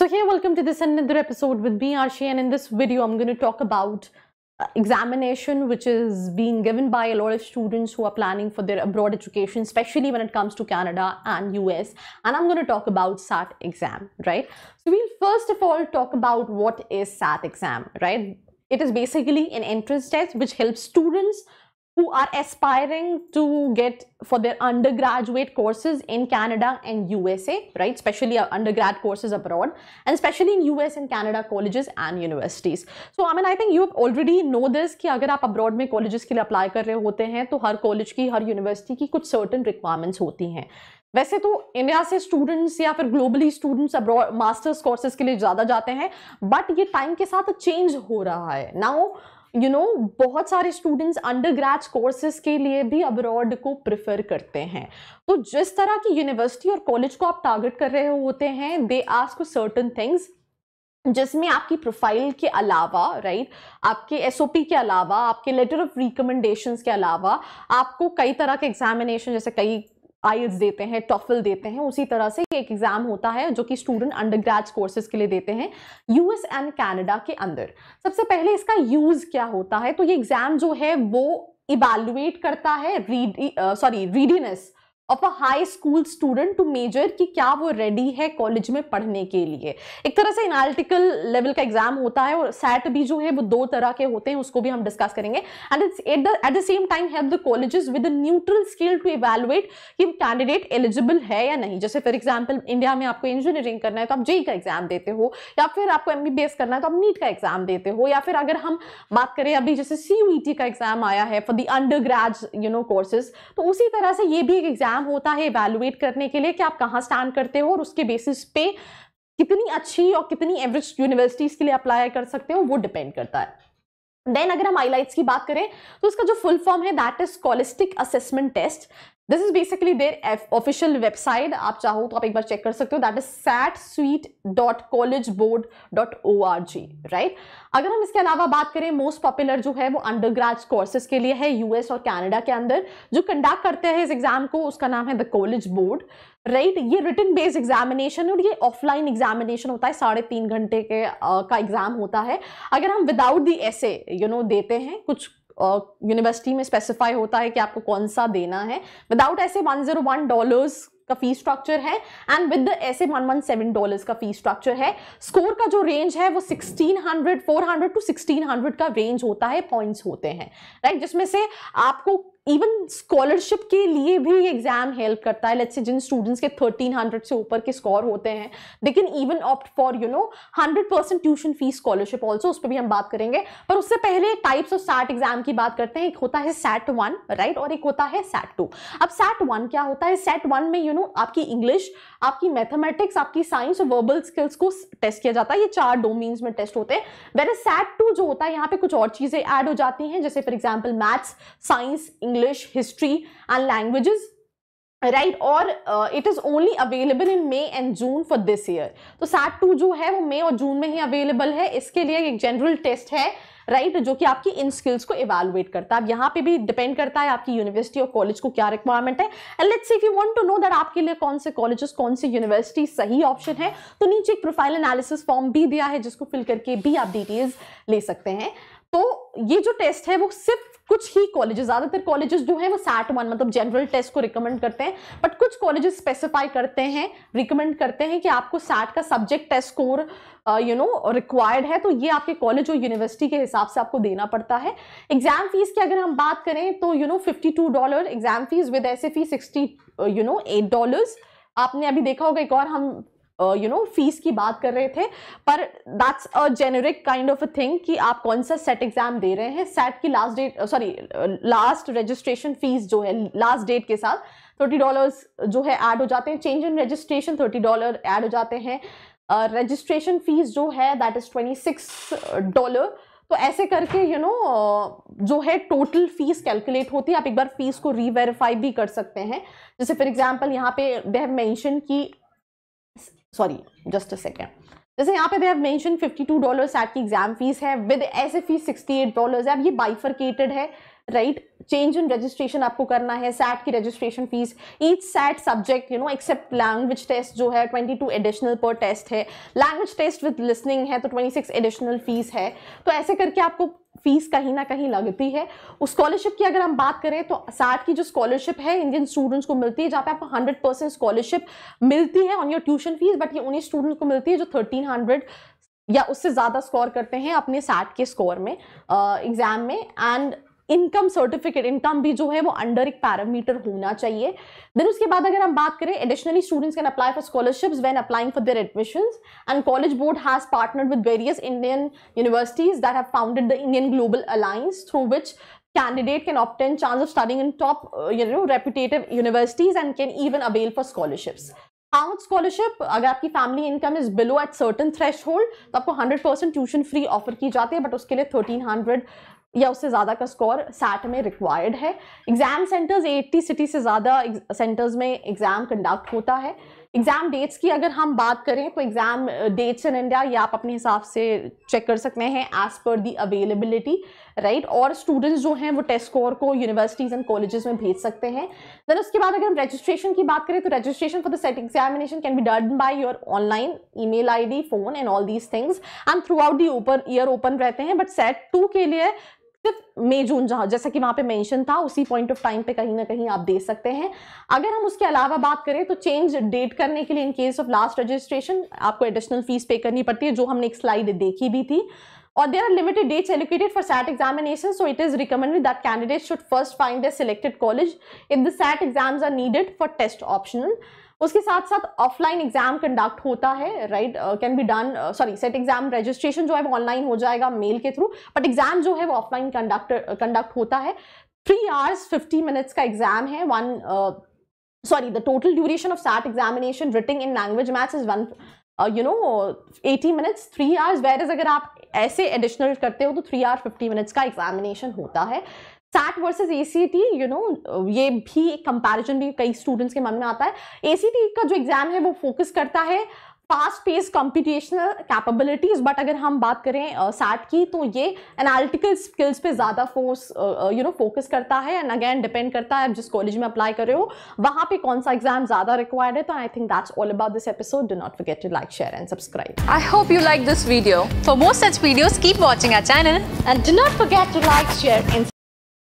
So here, welcome to this another episode with me, Arshi, and in this video, I'm going to talk about uh, examination which is being given by a lot of students who are planning for their abroad education, especially when it comes to Canada and US. And I'm going to talk about SAT exam, right? So we'll first of all talk about what is SAT exam, right? It is basically an entrance test which helps students who are aspiring to get for their undergraduate courses in Canada and USA, right? Especially undergrad courses abroad and especially in US and Canada colleges and universities. So I mean, I think you already know this कि अगर आप abroad में colleges के लिए apply कर रहे होते हैं तो हर college की हर university की कुछ certain requirements होती हैं वैसे तो इंडिया से स्टूडेंट्स या फिर ग्लोबली स्टूडेंट्स मास्टर्स कोर्सेज के लिए ज़्यादा जाते हैं बट ये टाइम के साथ चेंज हो रहा है नाउ यू नो बहुत सारे स्टूडेंट्स अंडर ग्रेज कोर्सेज के लिए भी अब्रॉड को प्रिफर करते हैं तो जिस तरह की यूनिवर्सिटी और कॉलेज को आप टारगेट कर रहे होते हैं दे आस्क सर्टन थिंग्स जिसमें आपकी प्रोफाइल के अलावा राइट आपके एसओपी के अलावा आपके लेटर ऑफ रिकमेंडेशंस के अलावा आपको कई तरह के एग्जामिनेशन जैसे कई आइल्स देते हैं टॉफिल देते हैं उसी तरह से एक एग्ज़ाम होता है जो कि स्टूडेंट अंडर ग्रेज कोर्सेज के लिए देते हैं यूएस एंड कैनेडा के अंदर सबसे पहले इसका यूज़ क्या होता है तो ये एग्ज़ाम जो है वो इवेलुएट करता है read sorry readiness of a high school student to measure कि क्या वो रेडी है कॉलेज में पढ़ने के लिए एक तरह से इनाल्टिकल लेवल का एग्जाम होता है और सेट भी जो है वो दो तरह के होते हैं उसको भी हम डिस्कस करेंगे and it's at the same time help the college with a neutral skill to evaluate कि कैंडिडेट एलिजिबल है या नहीं जैसे फॉर एग्जाम्पल इंडिया में आपको इंजीनियरिंग करना है तो आप जेई e e का एग्जाम देते हो या फिर आपको एम करना है तो आप नीट का एग्जाम देते हो या फिर अगर हम बात करें अभी जैसे सी e का एग्जाम आया है for the undergrad you know courses तो उसी तरह से ये भी एक एग्जाम एग्जाम होता है इवेलुएट करने के लिए कि आप कहाँ स्टैंड करते हो और उसके बेसिस पे कितनी अच्छी और कितनी एवरेज यूनिवर्सिटीज़ के लिए अप्लाई कर सकते हो वो डिपेंड करता है देन अगर हम हाईलाइट्स की बात करें तो इसका जो फुल फॉर्म है that is scholastic assessment test this is basically their official website आप चाहो तो आप एक बार चेक कर सकते हो that is SAT suite dot college board dot O R G right अगर हम इसके अलावा बात करें मोस्ट पॉपुलर जो है वो अंडर ग्रेज कोर्सेज के लिए है यूएस और कैनेडा के अंदर जो कंडक्ट करते हैं इस एग्जाम को उसका नाम है द कॉलेज बोर्ड राइट ये रिटर्न बेस्ड एग्जामिनेशन और ये ऑफलाइन एग्जामिनेशन होता है साढ़े तीन घंटे के आ, का एग्जाम होता है अगर हम विदाउट दी ऐसे यू नो देते हैं कुछ यूनिवर्सिटी में स्पेसिफाई होता है कि आपको कौन सा देना है विदाउट ऐसे वन जीरो वन डॉलर्स का फी स्ट्रक्चर है and with essay one one seven dollars का फी स्ट्रक्चर है स्कोर का जो रेंज है वो sixteen hundred four hundred to sixteen hundred का रेंज होता है पॉइंट्स होते हैं राइट right? जिसमें से आपको इवन स्कॉलरशिप के लिए भी एग्जाम हेल्प करता है लेट्स से जिन स्टूडेंट्स के 1300 से ऊपर के स्कोर होते हैं they can even opt for you know 100 percent tuition fees scholarship also उस पर भी हम बात करेंगे पर उससे पहले टाइप्स ऑफ सैट एग्जाम की बात करते हैं एक होता है सेट वन राइट और एक होता है सेट टू अब सेट वन क्या होता है सेट वन में यू you नो know, आपकी इंग्लिश आपकी मैथमेटिक्स आपकी साइंस और वर्बल स्किल्स को टेस्ट किया जाता है ये चार डोमेन्स में टेस्ट होते हैं वेर सेट टू जो होता है यहाँ पे कुछ और चीज़ें ऐड हो जाती हैं जैसे for example maths science English English, history and languages right right? और it is only available in May and June for this year तो सैट टू जो है वो मे और जून में ही अवेलेबल है इसके लिए एक जनरल टेस्ट है राइट right, जो कि आपकी इन स्किल्स को इवेलुएट करता है अब यहाँ पे भी डिपेंड करता है आपकी यूनिवर्सिटी और कॉलेज को क्या रिक्वायरमेंट है and let's if you want to know that आपके लिए कौन से कॉलेज कौन सी यूनिवर्सिटी सही ऑप्शन है तो नीचे एक प्रोफाइल एनालिसिस फॉर्म भी दिया है जिसको फिल करके भी आप डिटेल्स ले सकते हैं तो ये जो टेस्ट है वो सिर्फ कुछ ही कॉलेजेस ज़्यादातर कॉलेजेस जो हैं वो सैट वन मतलब जनरल टेस्ट को रिकमेंड करते हैं बट कुछ कॉलेजेस स्पेसिफाई करते हैं रिकमेंड करते हैं कि आपको सैट का subject test score you know required है तो ये आपके कॉलेज और यूनिवर्सिटी के हिसाब से आपको देना पड़ता है एग्जाम फीस की अगर हम बात करें तो you know fifty two dollar exam fees with essay fee sixty you know eight dollars आपने अभी देखा होगा एक और हम यू नो फीस की बात कर रहे थे पर that's a generic kind of a thing कि आप कौन सा सेट एग्जाम दे रहे हैं सेट की last date sorry last registration fees जो है लास्ट डेट के साथ थर्टी डॉलर्स जो है ऐड हो जाते हैं change in registration thirty dollar add हो जाते हैं रजिस्ट्रेशन फीस जो है that is twenty six dollar तो ऐसे करके यू you नो know, जो है टोटल फीस कैलकुलेट होती है आप एक बार फीस को रीवेरीफाई भी कर सकते हैं जैसे फॉर एग्जांपल यहाँ पे दे हैव मेंशन की सॉरी जस्ट अ सेकेंड जैसे यहाँ पे वी हैव मेंशन 52 डॉलर्स आपकी एग्जाम फीस है with essay fee 68 dollars है अब ये बाइफरकेटेड है राइट चेंज इन रजिस्ट्रेशन आपको करना है सैट की registration fees each SAT subject you know except language test जो है 22 एडिशनल पर टेस्ट है लैंग्वेज टेस्ट विद लिसनिंग है तो 26 एडिशनल फीस है तो ऐसे करके आपको फीस कहीं ना कहीं लगती है उस स्कॉलरशिप की अगर हम बात करें तो साठ की जो स्कॉलरशिप है इंडियन स्टूडेंट्स को मिलती है जहाँ पे आपको हंड्रेड परसेंट स्कॉलरशिप मिलती है on your tuition fees but ये उन्हीं स्टूडेंट्स को मिलती है जो थर्टीन हंड्रेड या उससे ज़्यादा स्कोर करते हैं अपने साठ के स्कोर में एग्ज़ाम में एंड इनकम सर्टिफिकेट इनकम भी जो है वो अंडर एक पैरामीटर होना चाहिए देन उसके बाद अगर हम बात करें additionally students can apply for scholarships when applying for their admissions and college board has partnered with various Indian universities that have founded the Indian global alliance through which candidate can obtain chance of studying in top you know know universities and can even avail for scholarships out scholarship अगर आपकी family income is below at certain threshold तो आपको 100 percent tuition free offer की जाती है but उसके लिए 1300 या उससे ज़्यादा का स्कोर सैट में रिक्वायर्ड है एग्ज़ाम सेंटर्स 80 सिटी से ज़्यादा सेंटर्स में एग्ज़ाम कंडक्ट होता है एग्ज़ाम डेट्स की अगर हम बात करें तो एग्ज़ाम डेट्स इन इंडिया ये आप अपने हिसाब से चेक कर सकते हैं as per the availability right और स्टूडेंट्स जो हैं वो टेस्ट स्कोर को यूनिवर्सिटीज़ एंड कॉलेजेस में भेज सकते हैं देन उसके बाद अगर हम रजिस्ट्रेशन की बात करें तो registration for the SAT examination can be done by your online email I D phone and all these things and throughout the open year open रहते हैं बट सेट टू के लिए सिर्फ मई जून जहां जैसा कि वहाँ पे मेंशन था उसी पॉइंट ऑफ टाइम पे कहीं ना कहीं आप दे सकते हैं अगर हम उसके अलावा बात करें तो चेंज डेट करने के लिए in case of last registration आपको एडिशनल फीस पे करनी पड़ती है जो हमने एक स्लाइड देखी भी थी और there are limited dates allocated for SAT examination so it is recommended that candidate should first find the selected college if the SAT exams are needed for test optional उसके साथ साथ ऑफलाइन एग्जाम कंडक्ट होता है right can be done sorry SAT exam registration जो है वो online हो जाएगा मेल के थ्रू बट एग्जाम जो है वो ऑफलाइन कंडक्ट कंडक्ट होता है थ्री आवर्स फिफ्टी मिनट्स का एग्जाम है one sorry the total duration of SAT examination writing in language maths is one you know eighty minutes three hours where is अगर आप ऐसे एडिशनल करते हो तो थ्री आवर फिफ्टी मिनट्स का examination होता है SAT versus A C T you know ये भी एक कंपैरिजन भी कई स्टूडेंट्स के मन में आता है ए सी टी का जो एग्ज़ाम है वो फोकस करता है fast pace computational capabilities but अगर हम बात करें सैट uh, की तो ये एनालिटिकल स्किल्स पे ज़्यादा फोर्स यू नो फोकस करता है एंड अगेन डिपेंड करता है आप जिस कॉलेज में अप्लाई कर रहे हो वहाँ पे कौन सा एग्जाम ज़्यादा रिक्वायर्ड है तो I think that's all about this episode do not forget to like share and subscribe I hope you like this video for most such videos keep watching our channel and do not forget to like share and